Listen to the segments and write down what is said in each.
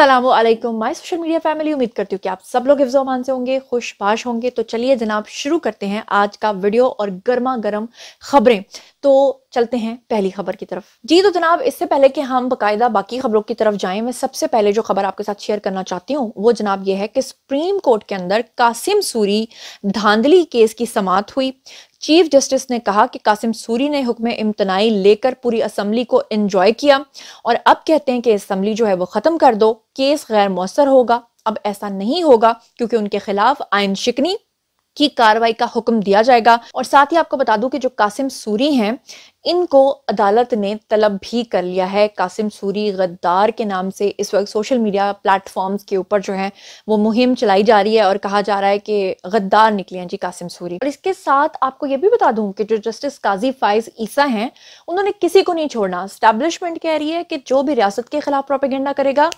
Aslam my social media family उम्मीद करती हूँ कि आप सब लोग हिफ्जोमान से होंगे खुश होंगे तो चलिए जनाब शुरू करते हैं आज का वीडियो और गर्मा गर्म खबरें तो चलते हैं पहली खबर की तरफ जी तो जनाब इससे पहले कि हम बकायदा बाकी खबरों की तरफ जाएं मैं सबसे पहले जो खबर आपके साथ शेयर करना चाहती हूँ वो जनाब ये है कि सुप्रीम कोर्ट के अंदर कासिम सूरी धांधली केस की समाप्त हुई चीफ जस्टिस ने कहा कि कासिम सूरी ने हुक्म इम्तनाई लेकर पूरी असम्बली को इंजॉय किया और अब कहते हैं कि असम्बली जो है वो ख़त्म कर दो केस गैर मौसर होगा अब ऐसा नहीं होगा क्योंकि उनके खिलाफ आयन शिकनी की कार्रवाई का हुक्म दिया जाएगा और साथ ही आपको बता दूं कि जो कासिम सूरी हैं इनको अदालत ने तलब भी कर लिया है कासिम सूरी गद्दार के नाम से इस वक्त सोशल मीडिया प्लेटफॉर्म्स के ऊपर जो है वो मुहिम चलाई जा रही है और कहा जा रहा है कि गद्दार निकले हैं जी कासिम सूरी और इसके साथ आपको ये भी बता दूं कि जो जस्टिस काजी फाइज ईसा हैं उन्होंने किसी को नहीं छोड़ना स्टैब्लिशमेंट कह रही है कि जो भी रियासत के खिलाफ प्रोपेगेंडा करेगा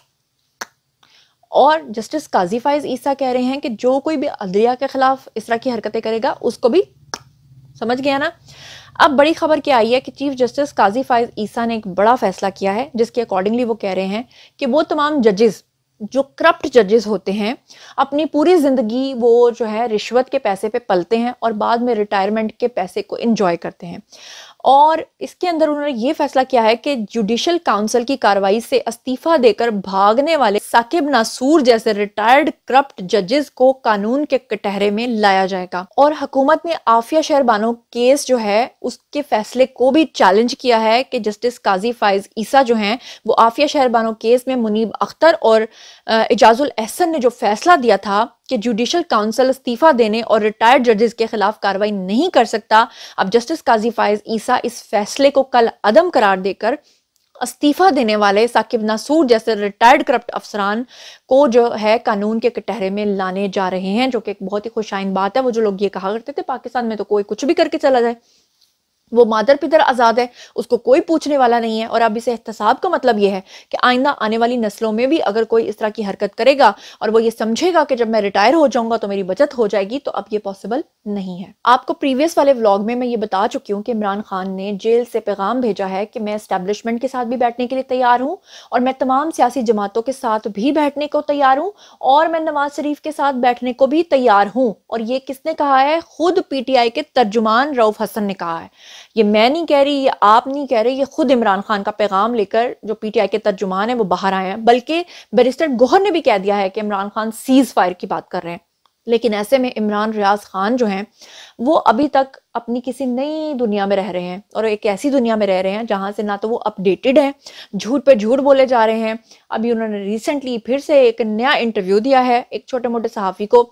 और जस्टिस काजी फाइज ईसा कह रहे हैं कि जो कोई भी अदलिया के ख़िलाफ़ इस तरह की हरकतें करेगा उसको भी समझ गया ना अब बड़ी खबर क्या आई है कि चीफ जस्टिस काजी फाइज ईसा ने एक बड़ा फैसला किया है जिसके अकॉर्डिंगली वो कह रहे हैं कि वो तमाम जजेस जो करप्ट जजेस होते हैं अपनी पूरी ज़िंदगी वो जो है रिश्वत के पैसे पे पलते हैं और बाद में रिटायरमेंट के पैसे को इंजॉय करते हैं और इसके अंदर उन्होंने ये फैसला किया है कि जुडिशल काउंसिल की कार्रवाई से इस्तीफा देकर भागने वाले साकिब नासूर जैसे रिटायर्ड करप्ट जजेस को कानून के कटहरे में लाया जाएगा और हुकूमत ने आफिया शहरबानो केस जो है उसके फैसले को भी चैलेंज किया है कि जस्टिस काजी फाइज ईसा जो हैं वो आफिया शहरबानो केस में मुनीब अख्तर और एजाजुल एहसन ने जो फैसला दिया था कि जुडिशल काउंसिल इस्तीफा देने और रिटायर्ड जजेस के खिलाफ कार्रवाई नहीं कर सकता अब जस्टिस काजी फायज ईसा इस फैसले को कल अदम करार देकर इस्तीफा देने वाले साकिब नासूर जैसे रिटायर्ड करप्ट अफसरान को जो है कानून के कटहरे में लाने जा रहे हैं जो कि एक बहुत ही खुशाइन बात है वो जो लोग ये कहा करते थे पाकिस्तान में तो कोई कुछ भी करके चला जाए वो मादर पितर आज़ाद है उसको कोई पूछने वाला नहीं है और अब इसे एहतसाब का मतलब यह है कि आइंदा आने वाली नस्लों में भी अगर कोई इस तरह की हरकत करेगा और वो ये समझेगा कि जब मैं रिटायर हो जाऊंगा तो मेरी बचत हो जाएगी तो अब ये पॉसिबल नहीं है आपको प्रीवियस वाले व्लॉग में मैं ये बता चुकी हूँ कि इमरान खान ने जेल से पैगाम भेजा है कि मैं इस्टेब्लिशमेंट के साथ भी बैठने के लिए तैयार हूँ और मैं तमाम सियासी जमातों के साथ भी बैठने को तैयार हूँ और मैं नवाज शरीफ के साथ बैठने को भी तैयार हूँ और ये किसने कहा है खुद पीटीआई के तर्जुमान रऊफ हसन ने कहा है ये मैं नहीं कह रही ये आप नहीं कह रहे ये खुद इमरान खान का पैगाम लेकर जो पी टी आई के तर्जुमान है वो बाहर आए हैं बल्कि बैरिस्टर गोहर ने भी कह दिया है कि इमरान खान सीज़ फायर की बात कर रहे हैं लेकिन ऐसे में इमरान रियाज खान जो हैं वो अभी तक अपनी किसी नई दुनिया में रह रहे हैं और एक ऐसी दुनिया में रह रहे हैं जहाँ से ना तो वो अपडेटेड हैं झूठ पे झूठ बोले जा रहे हैं अभी उन्होंने रिसेंटली फिर से एक नया इंटरव्यू दिया है एक छोटे मोटे सहाफ़ी को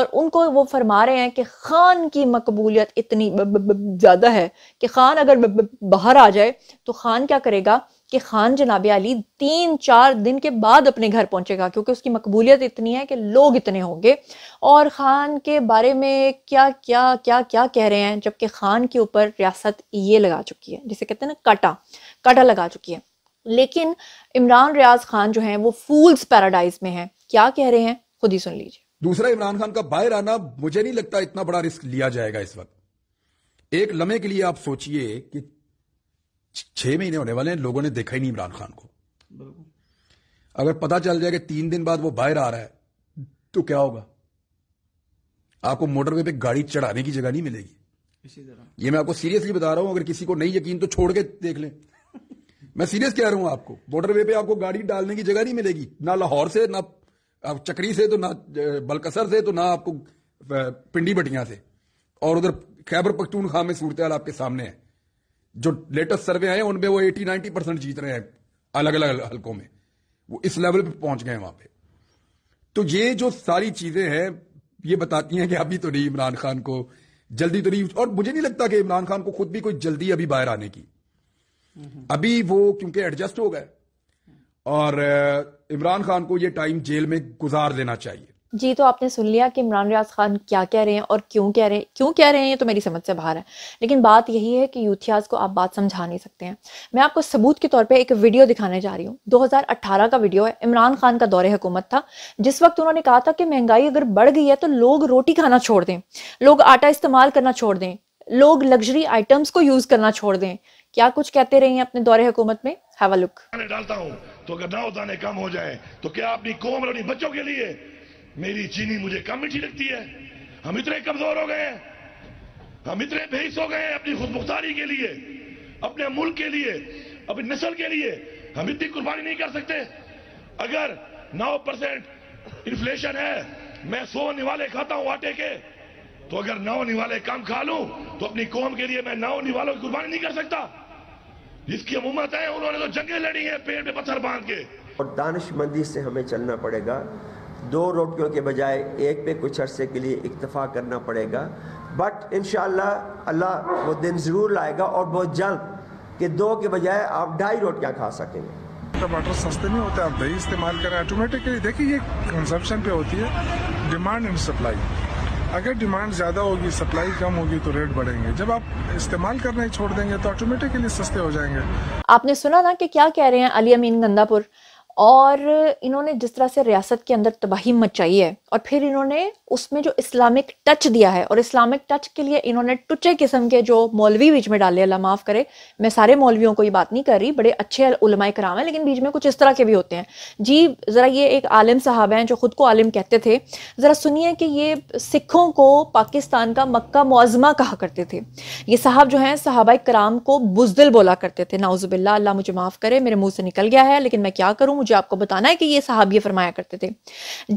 और उनको वो फरमा रहे हैं कि खान की मकबूलियत इतनी ज़्यादा है कि खान अगर बाहर आ जाए तो खान क्या करेगा कि खान जनाब अली तीन चार दिन के बाद अपने घर पहुंचेगा क्योंकि उसकी मकबूलियत इतनी है कि लोग इतने होंगे और ख़ान के बारे में क्या क्या क्या क्या कह रहे हैं जबकि ख़ान के ऊपर रियासत ये लगा चुकी है जिसे कहते हैं ना काटा काटा लगा चुकी है लेकिन इमरान रियाज खान जो है वो फूल्स पैराडाइज में है क्या कह रहे हैं खुद ही सुन लीजिए दूसरा इमरान खान का बाहर आना मुझे नहीं लगता इतना बड़ा रिस्क लिया जाएगा इस वक्त एक लम्हे के लिए आप सोचिए कि छह महीने होने वाले हैं लोगों ने देखा ही नहीं इमरान खान को अगर पता चल जाए कि तीन दिन बाद वो बाहर आ रहा है तो क्या होगा आपको मोटरवे पे गाड़ी चढ़ाने की जगह नहीं मिलेगी इसी तरह ये मैं आपको सीरियसली बता रहा हूं अगर किसी को नहीं यकीन तो छोड़ के देख लें मैं सीरियस कह रहा हूं आपको मोटरवे पे आपको गाड़ी डालने की जगह नहीं मिलेगी ना लाहौर से ना चक्री से तो ना बलकसर से तो ना आपको पिंडी बटिया से और उधर खैबर पख्तूनखा में सूरत आपके सामने है जो लेटेस्ट सर्वे आए उनमें वो 80 90 परसेंट जीत रहे हैं अलग अलग हलकों में वो इस लेवल पे पहुंच गए वहां पे तो ये जो सारी चीजें हैं ये बताती हैं कि अभी तो नहीं इमरान खान को जल्दी तो नहीं और मुझे नहीं लगता कि इमरान खान को खुद भी कोई जल्दी अभी बाहर आने की अभी वो क्योंकि एडजस्ट हो गए और इमरान खान को ये टाइम जेल में गुजार देना चाहिए जी तो आपने सुन लिया कि इमरान रियाज खान क्या कह रहे हैं और क्यों कह रहे हैं क्यों कह रहे हैं ये तो मेरी समझ से बाहर है लेकिन बात यही है कि यूथियाज को आप बात समझा नहीं सकते हैं मैं आपको सबूत के तौर पे एक वीडियो दिखाने जा रही हूँ 2018 का वीडियो है इमरान खान का दौरे हुकूमत था जिस वक्त उन्होंने कहा था कि महंगाई अगर बढ़ गई है तो लोग रोटी खाना छोड़ दें लोग आटा इस्तेमाल करना छोड़ दें लोग लग्जरी आइटम्स को यूज करना छोड़ दें क्या कुछ कहते रहे हैं अपने दौरे हुकूमत में लुक डालता हूँ तो अगर ना उतारे कम हो जाए तो क्या अपनी कोम और अपनी बच्चों के लिए मेरी चीनी मुझे कम मीठी लगती है हम इतने कमजोर हो गए हम इतने भेस हो गए अपनी खुदमुख्तारी के लिए अपने मुल्क के लिए अपनी नस्ल के लिए हम इतनी कुर्बानी नहीं कर सकते अगर नौ परसेंट इन्फ्लेशन है मैं सो निवाले खाता हूं आटे के तो अगर नौ निवाले कम खा लूं तो अपनी कौम के लिए मैं नौ निवालों की कुर्बानी नहीं कर सकता जिसकी हुमत है उन्होंने तो जंगे लड़ी है पेड़ पे पत्थर बांध के और दानिशमंदी से हमें चलना पड़ेगा दो रोटियों के बजाय एक पे कुछ अरसे के लिए इक्तफा करना पड़ेगा बट इन अल्लाह वो दिन ज़रूर लाएगा और बहुत जल्द कि दो के बजाय आप ढाई रोटियाँ खा सकेंगे टमाटर तो सस्ते नहीं होते आप दही इस्तेमाल करें ऑटोमेटिकली देखिए ये कंजप्शन पे होती है डिमांड एंड सप्लाई अगर डिमांड ज़्यादा होगी सप्लाई कम होगी तो रेट बढ़ेंगे जब आप इस्तेमाल करना ही छोड़ देंगे तो ऑटोमेटिकली सस्ते हो जाएंगे आपने सुना ना कि क्या कह रहे हैं अली अमीन गंदापुर और इन्होंने जिस तरह से रियासत के अंदर तबाही मचाई है और फिर इन्होंने उसमें जो इस्लामिक टच दिया है और इस्लामिक टच के लिए इन्होंने टुचे किस्म के जो मौलवी बीच में डाले अल्लाह माफ़ करे मैं सारे मौलवियों को ये बात नहीं कर रही बड़े अच्छे उलमाए कराम हैं लेकिन बीच में कुछ इस तरह के भी होते हैं जी ज़रा ये एक आलिम साहब हैं जो ख़ुद को आलिम कहते थे ज़रा सुनिए कि ये सिखों को पाकिस्तान का मक्का मुआजमा कहा करते थे ये साहब जो हैं साहबा कराम को बुजदिल बोला करते थे नाउज़बिल्ला अल्लाह मुझे माफ़ करे मेरे मुँह से निकल गया है लेकिन मैं क्या करूँ मुझे आपको बताना है कि ये साहब ये फरमाया करते थे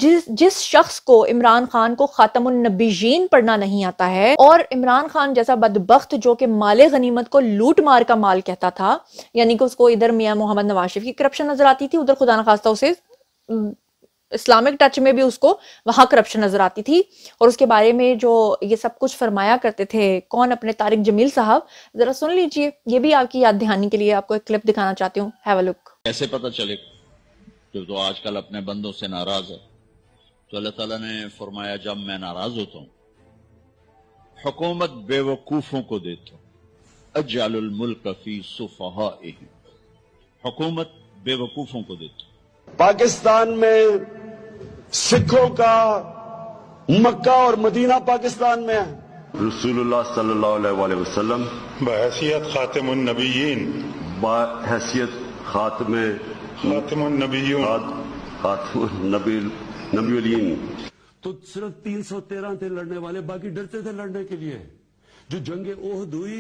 जिस जिस शख्स को इमरान खान को ख़ातमनबीजीन पढ़ना नहीं आता है और इमरान खान जैसा बदबخت जो कि माल गनीमत को लूट मार का माल कहता था यानी कि उसको इधर मियाँ मोहम्मद नवाज शरीफ की करप्शन नजर आती थी उधर खुदा नास्ता उसे इस्लामिक टच में भी उसको वहां करप्शन नज़र आती थी और उसके बारे में जो ये सब कुछ फरमाया करते थे कौन अपने तारिक जमील साहब ज़रा सुन लीजिए ये भी आपकी याद दहानी के लिए आपको एक क्लिप दिखाना चाहती हूँ लुक कैसे पता चलेगा जो तो आजकल अपने बंदों से नाराज है तो अल्लाह ताला ने फरमाया जब मैं नाराज होता हूं हुकूमत बेवकूफों को देता हूं अजालुलमुल्क फी सुफहा हुकूमत बेवकूफों को देता हूं पाकिस्तान में सिखों का मक्का और मदीना पाकिस्तान में है रसूलुल्लाह सल्लल्लाहु अलैहि वसल्लम बहसीत खातमुलनबीन बहसीत खातम तो सिर्फ तीन सौ तेरह थे लड़ने वाले बाकी डरते थे लड़ने के लिए जो जंग ओहद हुई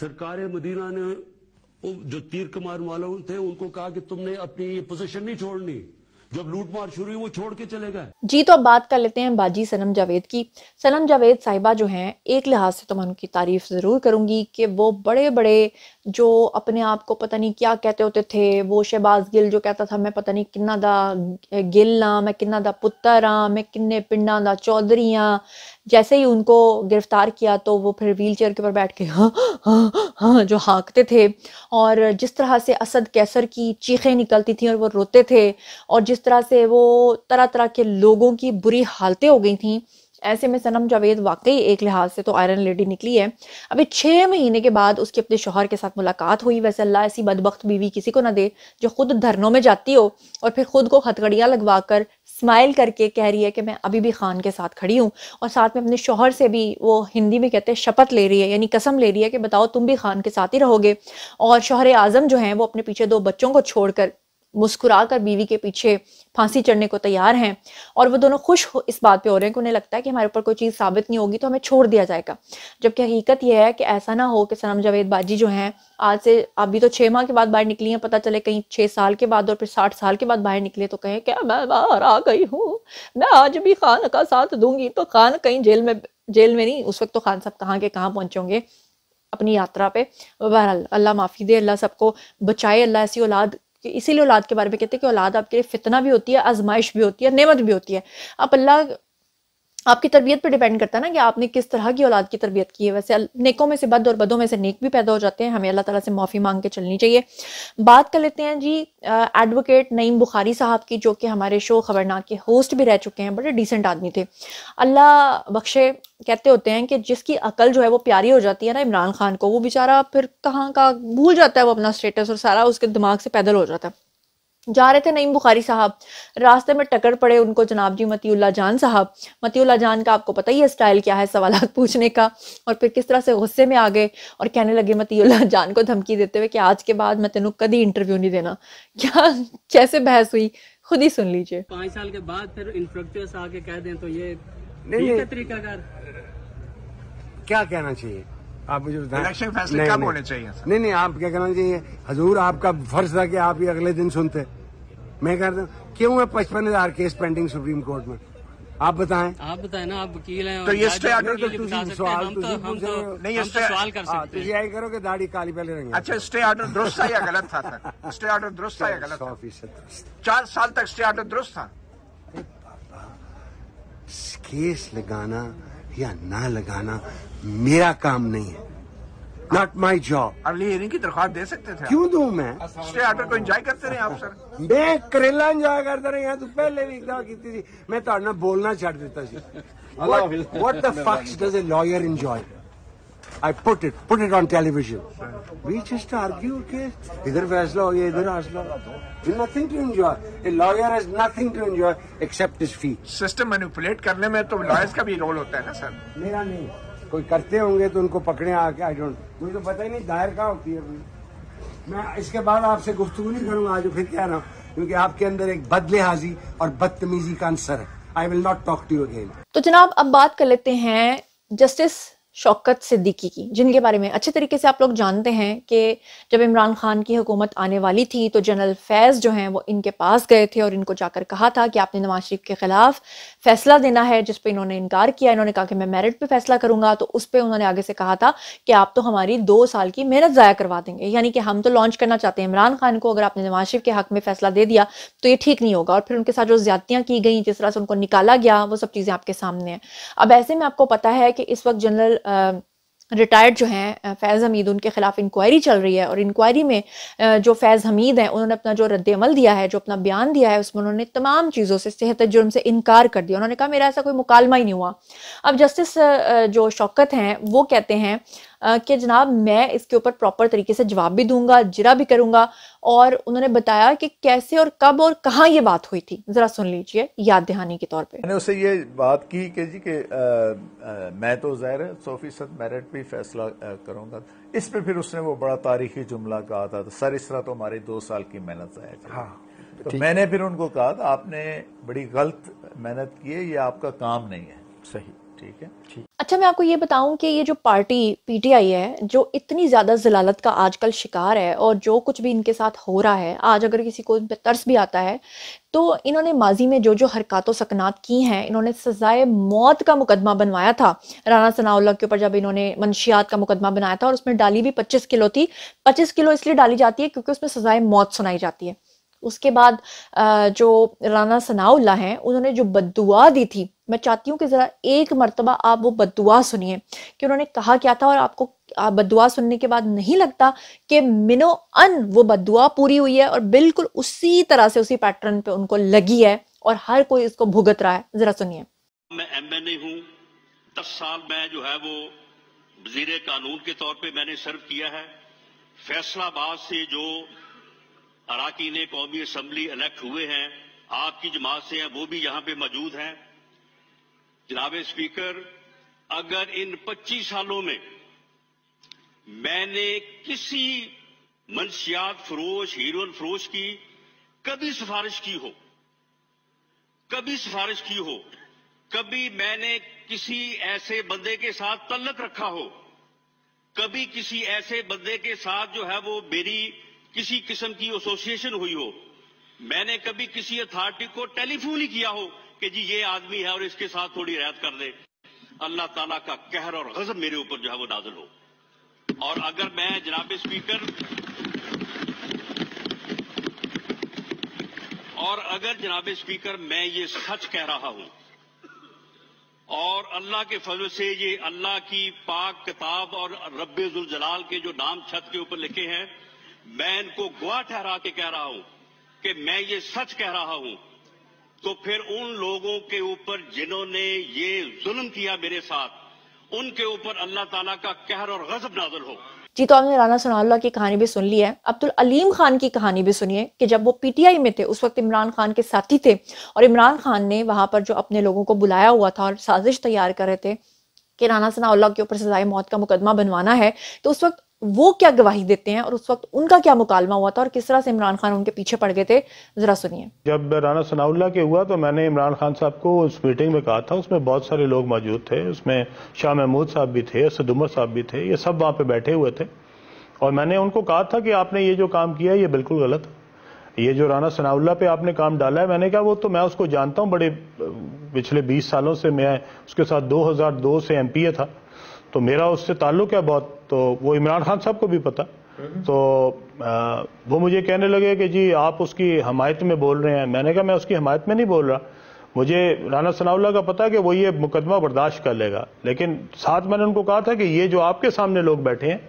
सरकार मदीना ने जो तीर कमार वालों थे उनको कहा कि तुमने अपनी ये पोजीशन नहीं छोड़नी जब लूटमार शुरू हुई वो छोड़ के चले गए जी तो अब बात कर लेते हैं बाजी सनम जावेद की सनम जावेद साहिबा जो हैं एक लिहाज से तो मैं उनकी तारीफ ज़रूर करूंगी कि वो बड़े बड़े जो अपने आप को पता नहीं क्या कहते होते थे वो शहबाज गिल जो कहता था मैं पता नहीं किन्ना दा गिल ना मैं किन्ना दा पुत्र हाँ मैं किन्ने पिंडा दा चौधरी हाँ जैसे ही उनको गिरफ्तार किया तो वो फिर व्हील चेयर के ऊपर बैठ के हाँ हाँ हाँ जो हाँकते थे और जिस तरह से असद कैसर की चीखें निकलती थी और वो रोते थे और जिस तरह से वो तरह तरह के लोगों की बुरी हालतें हो गई थी ऐसे में सनम जावेद वाकई एक लिहाज से तो आयरन लेडी निकली है अभी छः महीने के बाद उसकी अपने शोहर के साथ मुलाकात हुई वैसे अल्लाह ऐसी बदबख्त बीवी किसी को ना दे जो खुद धरनों में जाती हो और फिर खुद को हथकड़ियाँ लगवा कर स्माइल करके कह रही है कि मैं अभी भी खान के साथ खड़ी हूँ और साथ में अपने शोहर से भी वो हिंदी में कहते हैं शपथ ले रही है यानी कसम ले रही है कि बताओ तुम भी खान के साथ ही रहोगे और शोहर आज़म जो हैं वो अपने पीछे दो बच्चों को छोड़कर मुस्कुरा कर बीवी के पीछे फांसी चढ़ने को तैयार हैं और वो दोनों खुश इस बात पे हो रहे हैं कि उन्हें लगता है कि हमारे ऊपर कोई चीज़ साबित नहीं होगी तो हमें छोड़ दिया जाएगा जबकि हकीकत यह है कि ऐसा ना हो कि सनम जावेद बाजी जो हैं आज से अभी तो छः माह के बाद बाहर निकली हैं पता चले कहीं छः साल के बाद और फिर साठ साल के बाद बाहर निकले तो कहें क्या मैं बाहर आ गई हूँ मैं आज भी खान का साथ दूंगी तो खान कहीं जेल में जेल में नहीं उस वक्त तो खान साहब कहाँ के कहाँ पहुँचे अपनी यात्रा पे बहरहाल अल्लाह माफ़ी दे अल्लाह सबको बचाए अल्लाह ऐसी औलाद कि इसीलिए औलाद के बारे में कहते हैं कि औलाद आपके लिए फितना भी होती है आजमाइश भी होती है नेमत भी होती है आप अल्लाह आपकी तरबियत पर डिपेंड करता है ना कि आपने किस तरह की औलाद की तरबियत की है वैसे नेकों में से बद और बदों में से नेक भी पैदा हो जाते हैं हमें अल्लाह ताला से माफ़ी मांग के चलनी चाहिए बात कर लेते हैं जी एडवोकेट नईम बुखारी साहब की जो कि हमारे शो खबरनाक के होस्ट भी रह चुके हैं बड़े डिसेंट आदमी थे अल्लाह बख्शे कहते होते हैं कि जिसकी अकल जो है वो प्यारी हो जाती है ना इमरान खान को वो बेचारा फिर कहाँ का भूल जाता है वो अपना स्टेटस और सारा उसके दिमाग से पैदल हो जाता है जा रहे थे नईम बुखारी साहब रास्ते में टकर पड़े उनको जनाब जी मतीउल्ला जान साहब मतीउल्ला जान का आपको पता ही है स्टाइल क्या है सवाल पूछने का और फिर किस तरह से गुस्से में आ गए और कहने लगे मतीउल्ला जान को धमकी देते हुए कि आज के बाद मैं तेनों कभी इंटरव्यू नहीं देना क्या कैसे बहस हुई खुद ही सुन लीजिए पांच साल के बाद फिर आके कह दें तो ये नहीं, नहीं, तरीका क्या कहना चाहिए आप मुझे बताएं इलेक्शन फैसले कब होने चाहिए सर? नहीं नहीं आप क्या करना चाहिए हजूर आपका फर्ज था कि आप ये अगले दिन सुनते मैं कहता हूँ क्यों है पचपन हजार केस पेंडिंग सुप्रीम कोर्ट में आप बताएं आप बताएं ना आप वकील हैं तो ये स्टे ऑर्डर तो, तो तुम सवाल तो हम तो नहीं स्टे सवाल कर हाँ, सकते हैं यही करो कि दाढ़ी काली पहले रहेंगे अच्छा स्टे अच्छा, ऑर्डर दुरुस्त था या गलत था स्टे ऑर्डर दुरुस्त था या गलत था चार साल तक स्टे ऑर्डर दुरुस्त था केस लगाना या ना लगाना मेरा काम नहीं है नॉट माई जॉब अगली हियरिंग की दरख्वास्त दे सकते थे क्यों दू मैं स्टे ऑर्डर को एंजॉय करते रहे आप सर मैं करेला एंजॉय करते रहे यहाँ तू तो पहले भी इकदा की थी मैं तो बोलना छोड़ देता ਦਿੱਤਾ ਸੀ what the fucks does a lawyer enjoy I put it, put it on television. We just argue, okay? Either faisla or either idhar There's Nothing to enjoy. A lawyer has nothing to enjoy except his fee. System manipulate करने में तो lawyers का भी role होता है ना sir? मेरा नहीं. कोई करते होंगे तो उनको पकड़े आके आई डोंट मुझे तो पता ही नहीं दायर कहाँ होती है मैं इसके बाद आपसे गुफ्तु नहीं करूंगा आज फिर कह रहा हूँ क्योंकि आपके अंदर एक बदले हाजी और बदतमीजी का आंसर है I will not talk to you again तो जनाब अब बात कर लेते हैं जस्टिस शौकत सिद्दीकी की जिनके बारे में अच्छे तरीके से आप लोग जानते हैं कि जब इमरान खान की हुकूमत आने वाली थी तो जनरल फैज़ जो हैं वो इनके पास गए थे और इनको जाकर कहा था कि आपने नवाज शरीफ के ख़िलाफ़ फ़ैसला देना है जिस पर इन्होंने इनकार किया इन्होंने कहा कि मैं मेरिट पर फ़ैसला करूंगा तो उस पर उन्होंने आगे से कहा था कि आप तो हमारी दो साल की मेहनत ज़ाया करवा देंगे यानी कि हम तो लॉन्च करना चाहते हैं इमरान खान को अगर आपने नवाज शरीफ के हक में फ़ैसला दे दिया तो ये ठीक नहीं होगा और फिर उनके साथ जो ज्यादतियाँ की गई जिस तरह से उनको निकाला गया वो सब चीज़ें आपके सामने हैं अब ऐसे में आपको पता है कि इस वक्त जनरल रिटायर्ड जो हैं फैज़ हमीद उनके ख़िलाफ़ इंक्वायरी चल रही है और इंक्वायरी में जो फैज़ हमीद हैं उन्होंने अपना जो रद्दमल दिया है जो अपना बयान दिया है उसमें उन्होंने तमाम चीज़ों से सेहत जुर्म से इनकार कर दिया उन्होंने कहा मेरा ऐसा कोई मुकालमा ही नहीं हुआ अब जस्टिस जो शौकत हैं वो कहते हैं कि जनाब मैं इसके ऊपर प्रॉपर तरीके से जवाब भी दूंगा जिरा भी करूंगा और उन्होंने बताया कि कैसे और कब और कहाँ ये बात हुई थी जरा सुन लीजिए याद दहानी के तौर पे मैंने उसे ये बात की कि जी के आ, आ, मैं तो जाहिर है सौ फीसद मेरिट पर फैसला करूंगा इस पर फिर उसने वो बड़ा तारीखी जुमला कहा था तो सर इस तरह तो हमारी दो साल की मेहनत जाया हाँ तो मैंने फिर उनको कहा था आपने बड़ी गलत मेहनत की है ये आपका काम नहीं है सही ठीक है अच्छा मैं आपको ये बताऊं कि ये जो पार्टी पीटीआई है जो इतनी ज़्यादा जलालत का आजकल शिकार है और जो कुछ भी इनके साथ हो रहा है आज अगर किसी को इन पर तरस भी आता है तो इन्होंने माजी में जो जो हरकत सकनात की हैं इन्होंने सज़ाए मौत का मुकदमा बनवाया था राना सनाउल्ला के ऊपर जब इन्होंने मनशियात का मुकदमा बनाया था और उसमें डाली भी पच्चीस किलो थी पच्चीस किलो इसलिए डाली जाती है क्योंकि उसमें सज़ाए मौत सुनाई जाती है उसके बाद जो राना सनाउल्ला हैं उन्होंने जो बदुआ दी थी मैं चाहती हूँ कि ज़रा एक मरतबा आप वो बदुआ सुनिए कि उन्होंने कहा क्या था और आपको बदुआ सुनने के बाद नहीं लगता कि मिनो अन वो बदुआ पूरी हुई है और बिल्कुल उसी तरह से उसी पैटर्न पे उनको लगी है और हर कोई इसको भुगत रहा है ज़रा सुनिए मैं एम एन ए हूँ दस साल मैं जो है वो वजीर कानून के तौर पर मैंने सर्व किया है फैसलाबाद से जो अराकीन कौमी असम्बली इलेक्ट हुए हैं आपकी जमात से हैं वो भी यहां पे मौजूद हैं जनाब स्पीकर अगर इन 25 सालों में मैंने किसी मनशियात फरोश हीरोन फरोश की कभी सिफारिश की हो कभी सिफारिश की हो कभी मैंने किसी ऐसे बंदे के साथ तल्लक रखा हो कभी किसी ऐसे बंदे के साथ जो है वो मेरी किसी किस्म की एसोसिएशन हुई हो मैंने कभी किसी अथॉरिटी को टेलीफोन ही किया हो कि जी ये आदमी है और इसके साथ थोड़ी रियायत कर दे अल्लाह ताला का कहर और गजब मेरे ऊपर जो है वो नाजल हो और अगर मैं जनाब स्पीकर और अगर जनाब स्पीकर मैं ये सच कह रहा हूं और अल्लाह के फजल से ये अल्लाह की पाक किताब और रब्बे जलाल के जो नाम छत के ऊपर लिखे हैं मैं इनको गुआ ठहरा के कह रहा हूं कि मैं ये सच कह रहा हूं तो फिर उन लोगों के ऊपर जिन्होंने ये जुल्म किया मेरे साथ उनके ऊपर अल्लाह ताला का कहर और गजब नाजल हो जी तो आपने राना सनाउल्ला की कहानी भी सुन ली है अब्दुल अलीम खान की कहानी भी सुनिए कि जब वो पीटीआई में थे उस वक्त इमरान खान के साथी थे और इमरान खान ने वहां पर जो अपने लोगों को बुलाया हुआ था और साजिश तैयार कर रहे थे कि राना सनाउल्ला के ऊपर सजाए मौत का मुकदमा बनवाना है तो उस वक्त वो क्या गवाही देते हैं और उस वक्त उनका क्या मुकालमा हुआ था और किस तरह से इमरान खान उनके पीछे पड़ गए थे जरा सुनिए जब राना सनाउल्ला के हुआ तो मैंने इमरान खान साहब को उस मीटिंग में कहा था उसमें बहुत सारे लोग मौजूद थे उसमें शाह महमूद साहब भी थे असद उमर साहब भी थे ये सब वहाँ पे बैठे हुए थे और मैंने उनको कहा था कि आपने ये जो काम किया ये बिल्कुल गलत ये जो राना सनाउल्ला पे आपने काम डाला है मैंने कहा वो तो मैं उसको जानता हूँ बड़े पिछले 20 सालों से मैं उसके साथ 2002 से एमपीए था तो मेरा उससे ताल्लुक है बहुत तो वो इमरान खान साहब को भी पता हम्म। तो आ, वो मुझे कहने लगे कि जी आप उसकी हमायत में बोल रहे हैं मैंने कहा मैं उसकी हमायत में नहीं बोल रहा मुझे राना सनाउल्ला का पता है कि वो ये मुकदमा बर्दाश्त कर लेगा लेकिन साथ मैंने उनको कहा था कि ये जो आपके सामने लोग बैठे हैं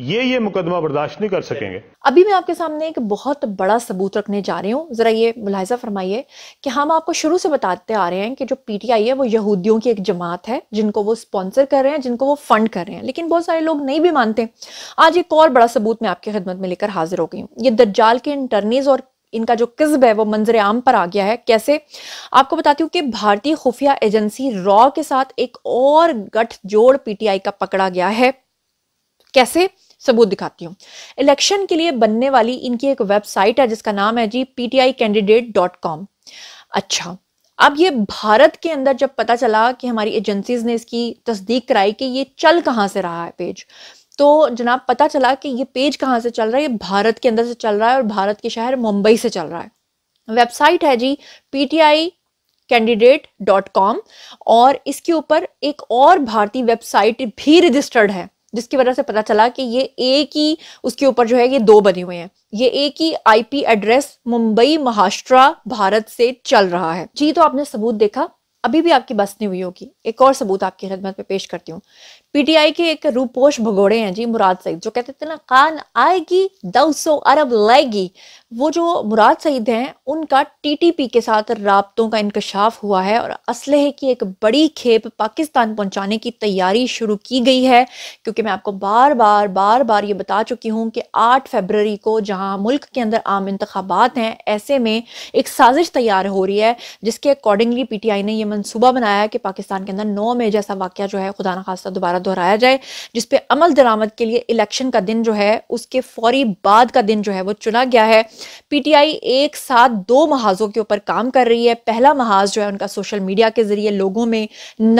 ये ये मुकदमा बर्दाश्त नहीं कर सकेंगे अभी मैं आपके सामने एक बहुत बड़ा सबूत रखने जा रही हूँ ज़रा ये मुलायजा फरमाइए कि हम आपको शुरू से बताते आ रहे हैं कि जो पीटीआई है वो यहूदियों की एक जमात है जिनको वो स्पॉन्सर कर रहे हैं जिनको वो फंड कर रहे हैं लेकिन बहुत सारे लोग नहीं भी मानते आज एक और बड़ा सबूत मैं आपकी खिदमत में लेकर हाजिर हो गई हूँ ये दज्जाल के इंटरनीज और इनका जो किस्ब है वो मंजर आम पर आ गया है कैसे आपको बताती हूँ कि भारतीय खुफिया एजेंसी रॉ के साथ एक और गठजोड़ पीटीआई का पकड़ा गया है कैसे सबूत दिखाती हूँ इलेक्शन के लिए बनने वाली इनकी एक वेबसाइट है जिसका नाम है जी पी अच्छा अब ये भारत के अंदर जब पता चला कि हमारी एजेंसीज ने इसकी तस्दीक कराई कि ये चल कहाँ से रहा है पेज तो जनाब पता चला कि ये पेज कहाँ से चल रहा है ये भारत के अंदर से चल रहा है और भारत के शहर मुंबई से चल रहा है वेबसाइट है G P T I candidate dot com और इसके ऊपर एक और भारतीय वेबसाइट भी रजिस्टर्ड है जिसकी वजह से पता चला कि ये एक ही उसके ऊपर जो है ये दो बने हुए हैं ये एक ही आईपी एड्रेस मुंबई महाराष्ट्र भारत से चल रहा है जी तो आपने सबूत देखा अभी भी आपकी बस नहीं हुई होगी एक और सबूत आपकी खिदमत में पेश करती हूँ पीटीआई के एक रूपोश भगोड़े हैं जी मुराद सईद जो कहते थे ना कान आएगी दो सौ अरब लाएगी वो जो मुराद सईद हैं उनका टीटीपी के साथ रबतों का इंकशाफ हुआ है और असलहे की एक बड़ी खेप पाकिस्तान पहुंचाने की तैयारी शुरू की गई है क्योंकि मैं आपको बार बार बार बार ये बता चुकी हूँ कि आठ फेबररी को जहाँ मुल्क के अंदर आम इंतबात हैं ऐसे में एक साजिश तैयार हो रही है जिसके अकॉर्डिंगली पी टी आई ने यह मनसूबा बनाया कि पाकिस्तान के अंदर नौ मई जैसा वाक्य जो है खुदा न खासा दोबारा दोहराया जाए जिस पे अमल दरामद के लिए इलेक्शन का दिन जो है उसके फौरी बाद का दिन जो है वो चुना गया है पीटीआई एक साथ दो महाजों के ऊपर काम कर रही है पहला महाज जो है उनका सोशल मीडिया के जरिए लोगों में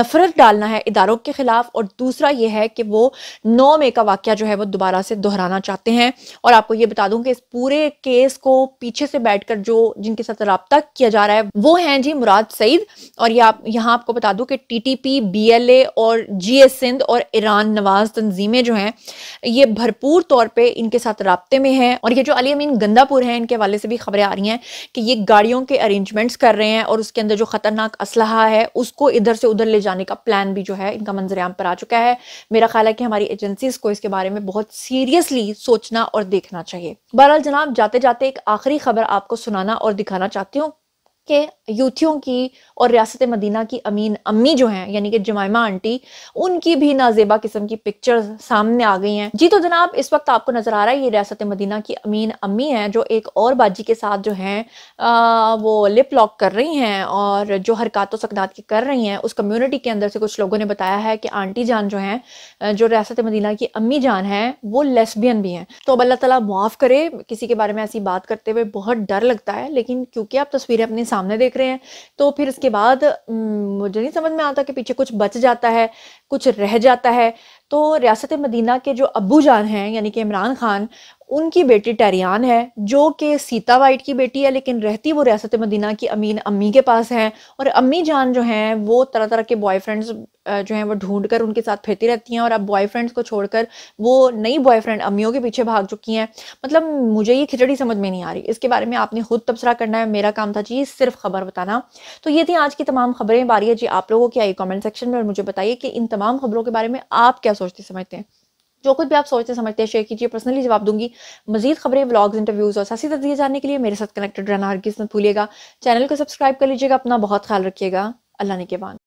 नफरत डालना है इदारों के खिलाफ और दूसरा यह है कि वो नौ मे का वाक्य जो है वो दोबारा से दोहराना चाहते हैं और आपको ये बता दूं कि इस पूरे केस को पीछे से बैठकर जो जिनके साथ रहा किया जा रहा है वो हैं जी मुराद सईद और ये आप यहाँ आपको बता दूं कि टीटीपी बीएलए और जीएस सिंध और ईरान नवाज तंजीमें जो हैं ये भरपूर तौर पर इनके साथ रबते में हैं और ये जो अली अमीन गंदापुर हैं इनके हवाले से भी खबरें आ रही हैं कि ये गाड़ियों के अरेंजमेंट्स कर रहे हैं और उसके अंदर जो ख़तरनाक असलहा है उसको इधर से उधर ले जाने का प्लान भी जो है इनका मंजर पर आ चुका है मेरा ख्याल है कि हमारी एजेंसीज को इसके बारे में बहुत सीरियसली सोचना और देखना चाहिए बहरहाल जनाब जाते जाते एक आखिरी खबर आपको सुनाना और दिखाना चाहती हूँ कि यूथियों की और रियासत मदीना की अमीन अम्मी जो हैं यानी कि जमायमा आंटी उनकी भी नाजेबा किस्म की पिक्चर सामने आ गई हैं जी तो जनाब इस वक्त आपको नजर आ रहा है ये रियासत मदीना की अमीन अम्मी हैं जो एक और बाजी के साथ जो हैं वो लिप लॉक कर रही हैं और जो हरकत सकदात की कर रही हैं उस कम्यूनिटी के अंदर से कुछ लोगों ने बताया है कि आंटी जान जो हैं जो रियासत मदीना की अम्मी जान हैं वो लेसबियन भी हैं तो अब अल्लाह तला माफ़ करे किसी के बारे में ऐसी बात करते हुए बहुत डर लगता है लेकिन क्योंकि आप तस्वीरें अपने सामने देख रहे हैं तो फिर इसके बाद मुझे नहीं समझ में आता कि पीछे कुछ बच जाता है कुछ रह जाता है तो रियासत मदीना के जो अबू जान हैं यानी कि इमरान खान उनकी बेटी टैरियान है जो कि सीता वाइट की बेटी है लेकिन रहती वो रियासत मदीना की अमीन अम्मी के पास है और अम्मी जान जो हैं वो तरह तरह के बॉयफ्रेंड्स जो हैं वो ढूंढ कर उनके साथ फिरती रहती हैं और अब बॉयफ्रेंड्स को छोड़कर वो नई बॉयफ्रेंड अम्मियों के पीछे भाग चुकी हैं मतलब मुझे ये खिचड़ी समझ में नहीं आ रही इसके बारे में आपने खुद तबसरा करना है मेरा काम था जी सिर्फ खबर बताना तो ये थी आज की तमाम खबरें बारी है जी आप लोगों की आई कॉमेंट सेक्शन में और मुझे बताइए कि इन तमाम खबरों के बारे में आप क्या सोचते समझते हैं जो कुछ भी आप सोचते समझते हैं शेयर कीजिए पर्सनली जवाब दूंगी मजीद खबरें ब्लॉग्स इंटरव्यूज और सासी तजिए जानने के लिए मेरे साथ कनेक्टेड रहना हर किस्मत भूलिएगा चैनल को सब्सक्राइब कर लीजिएगा अपना बहुत ख्याल रखिएगा अल्लाह ने के बाद